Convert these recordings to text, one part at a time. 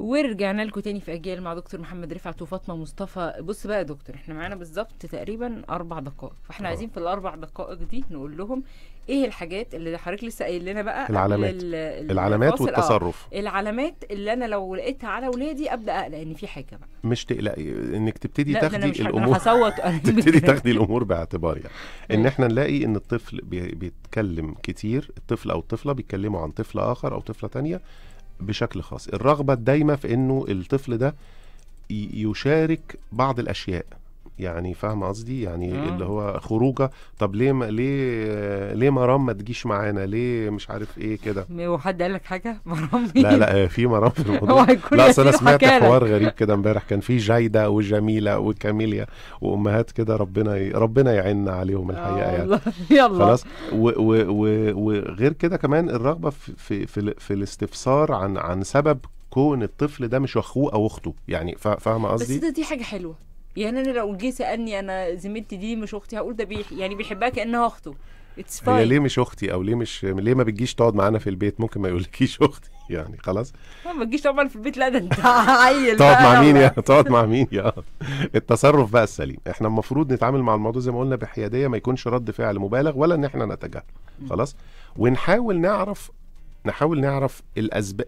ورجعنا لكم تاني في اجيال مع دكتور محمد رفعت وفاطمه مصطفى بص بقى يا دكتور احنا معانا بالظبط تقريبا اربع دقائق فاحنا آه. عايزين في الاربع دقائق دي نقول لهم ايه الحاجات اللي حضرتك لسه قايل لنا بقى العلامات العلامات آه. والتصرف آه. العلامات اللي انا لو لقيتها على ولادي ابدا اقلق ان في حاجه بقى مش تقلقي انك تبتدي تاخدي أنا مش الامور هصوت تبتدي تاخدي الامور باعتبار يعني ان احنا نلاقي ان الطفل بيتكلم كتير الطفل او الطفله بيتكلموا عن طفل اخر او طفله تانية بشكل خاص الرغبه الدايمه في انه الطفل ده يشارك بعض الاشياء يعني فاهمه قصدي يعني مم. اللي هو خروجه طب ليه ما ليه ليه مرام ما تجيش معانا ليه مش عارف ايه كده هو حد قال لك حاجه مرام لا لا آه، في مرام في الموضوع لا اصل انا سمعت حوار غريب كده امبارح كان في جايده وجميله وكاميليا وامهات كده ربنا ي... ربنا يعيننا عليهم آه، الحقيقه يعني يلا خلاص وغير كده كمان الرغبه في في في, في الاستفسار عن عن سبب كون الطفل ده مش اخوه او اخته يعني فاهمه قصدي بس ده دي حاجه حلوه يعني انا لو جه سالني انا زميلتي دي مش اختي هقول ده بيح يعني بيحبها كانها اخته اتس هي ليه مش اختي او ليه مش ليه ما بتجيش تقعد معانا في البيت ممكن ما يقولكيش اختي يعني خلاص ما بتجيش معانا في البيت لا ده انت عيل تقعد مع مين يا تقعد مع مين يا التصرف بقى السليم احنا المفروض نتعامل مع الموضوع زي ما قلنا بحياديه ما يكونش رد فعل مبالغ ولا ان احنا نتجاهله خلاص ونحاول نعرف نحاول نعرف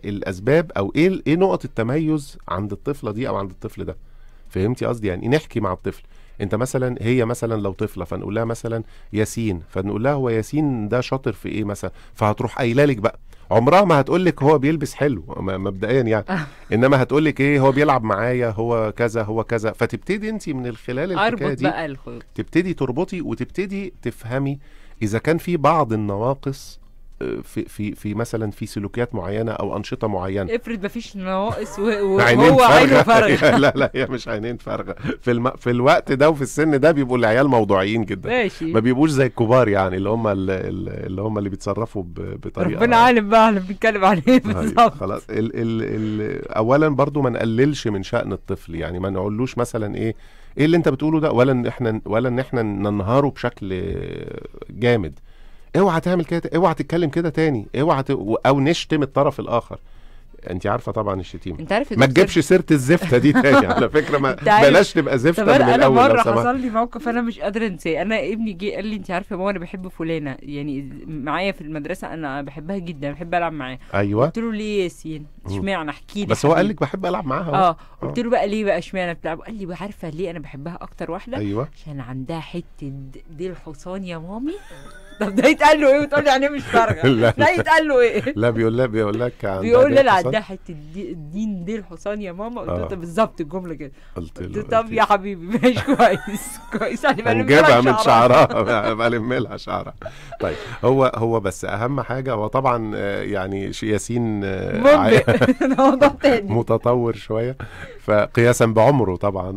الاسباب او ايه ايه نقط التميز عند الطفله دي او عند الطفل ده فهمتي قصدي يعني نحكي مع الطفل انت مثلا هي مثلا لو طفله فنقول لها مثلا ياسين فنقول لها هو ياسين ده شاطر في ايه مثلا فهتروح قايله لك بقى عمرها ما هتقول لك هو بيلبس حلو مبدئيا يعني آه. انما هتقول لك ايه هو بيلعب معايا هو كذا هو كذا فتبتدي انت من خلال الحكايه دي بقى تبتدي تربطي وتبتدي تفهمي اذا كان في بعض النواقص في في في مثلا في سلوكيات معينه او انشطه معينه افرض مفيش نواقص وهو عينه فارغه لا لا هي مش عينين فارغه في الم... في الوقت ده وفي السن ده بيبقوا العيال موضوعيين جدا ماشي ما بيبقوش زي الكبار يعني اللي هم اللي هم اللي بيتصرفوا ب... بطريقه ربنا عالم بقى احنا بنتكلم عليه أيوة، بالظبط خلاص ال... ال... ال... اولا برضو ما نقللش من شأن الطفل يعني ما نقولوش مثلا ايه ايه اللي انت بتقوله ده ولا ان احنا ولا ان احنا ننهاره بشكل جامد اوعى تعمل كده اوعى تتكلم كده تاني اوعى ت... او نشتم الطرف الاخر انت عارفه طبعا الشتيمه انت عارف ما تجيبش سيره الزفته دي تاني على فكره ما بلاش تبقى زفته من انا مره حصل لي موقف انا مش قادره انساه انا ابني جه قال لي انت عارفه يا ماما انا بحب فلانه يعني معايا في المدرسه انا بحبها جدا بحب العب معاها ايوه قلت له ليه يا ياسين اشمعنى احكي لي بس هو قال لك بحب العب معاها آه. اه قلت له بقى ليه بقى اشمعنى بتلعب قال لي عارفه ليه انا بحبها اكتر واحده ايوه عشان عندها حته دي الحصان يا مامي طب ده يتقال له ايه وتقول لي يعني إيه مش فارغه ده يتقال له ايه لا بيقول لها بيقول لك عندها بيقول لها عندها حته الدين دي الحصان يا ماما قلت له آه. بالظبط الجمله كده قلت له طب يا حبيبي ماشي كويس كويس انا بلم جابها من شعرها بلم لها شعرها طيب هو هو بس اهم حاجه هو طبعا آه، يعني ياسين آه، متطور شويه فقياسا بعمره طبعا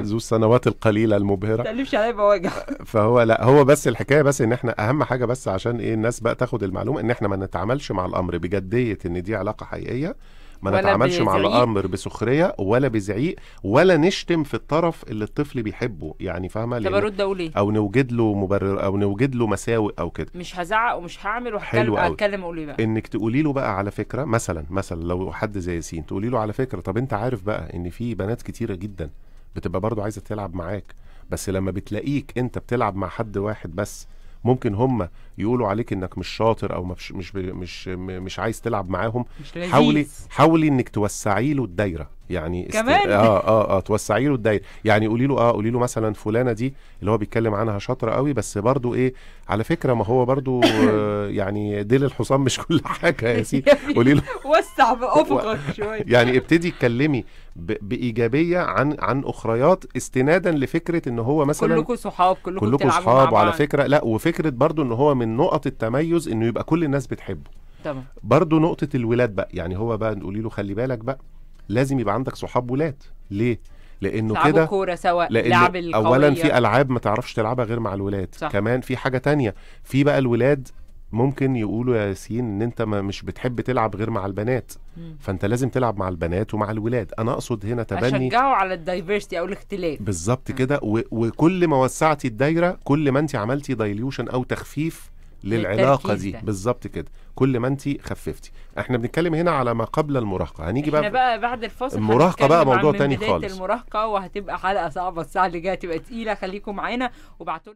ذو السنوات القليله المبهره ما تقلبش عليا بواجع فهو لا هو بس الحكايه بس ان احنا اهم حاجه بس عشان ايه الناس بقى تاخد المعلومه ان احنا ما نتعاملش مع الامر بجديه ان دي علاقه حقيقيه ما نتعاملش مع الامر بسخريه ولا بزعيق ولا نشتم في الطرف اللي الطفل بيحبه يعني فاهمه طب ارد اقول ايه او نوجد له مبرر او نوجد له مساوئ او كده مش هزعق ومش هعمل وهتكلم هتكلم اقول ايه بقى انك تقولي له بقى على فكره مثلا مثلا لو حد زي ياسين تقولي له على فكره طب انت عارف بقى ان في بنات كتيره جدا بتبقى برضو عايزه تلعب معاك بس لما بتلاقيك انت بتلعب مع حد واحد بس ممكن هم يقولوا عليك انك مش شاطر او مش مش مش مش عايز تلعب معاهم مش حاولي حاولي انك توسعي له الدايره يعني كمان اه اه اه توسعي له الدايره يعني قولي له اه قولي له مثلا فلانه دي اللي هو بيتكلم عنها شاطره قوي بس برضو ايه على فكره ما هو برضو آه يعني ديل الحصان مش كل حاجه يا سيدي يعني قولي له وسع بافقك شويه يعني ابتدي اتكلمي بايجابيه عن عن اخريات استنادا لفكره ان هو مثلا كلكم صحاب كلكم كلكم صحاب وعلى فكره لا وفكره برضو ان هو من نقط التميز انه يبقى كل الناس بتحبه تمام برضه نقطه الولاد بقى يعني هو بقى نقولي له خلي بالك بقى لازم يبقى عندك صحاب ولاد ليه لانه كده كوره سواء لأن لعب القوية. اولا في العاب ما تعرفش تلعبها غير مع الولاد صح. كمان في حاجه تانية في بقى الولاد ممكن يقولوا يا ياسين ان انت ما مش بتحب تلعب غير مع البنات فانت لازم تلعب مع البنات ومع الولاد انا اقصد هنا تبني اشجعه على الدايفرستي او الاختلاف بالظبط كده وكل ما وسعتي الدايره كل ما انت عملتي دايليوشن او تخفيف للعلاقه دي بالظبط كده كل ما انت خففتي احنا بنتكلم هنا على ما قبل المراهقه هنيجي بقى بقى بعد الفاصل المراهقه بقى موضوع تاني خالص المراهقه وهتبقى حلقه صعبه الساعه اللي جايه تبقى تقيله خليكم معانا وبعتوا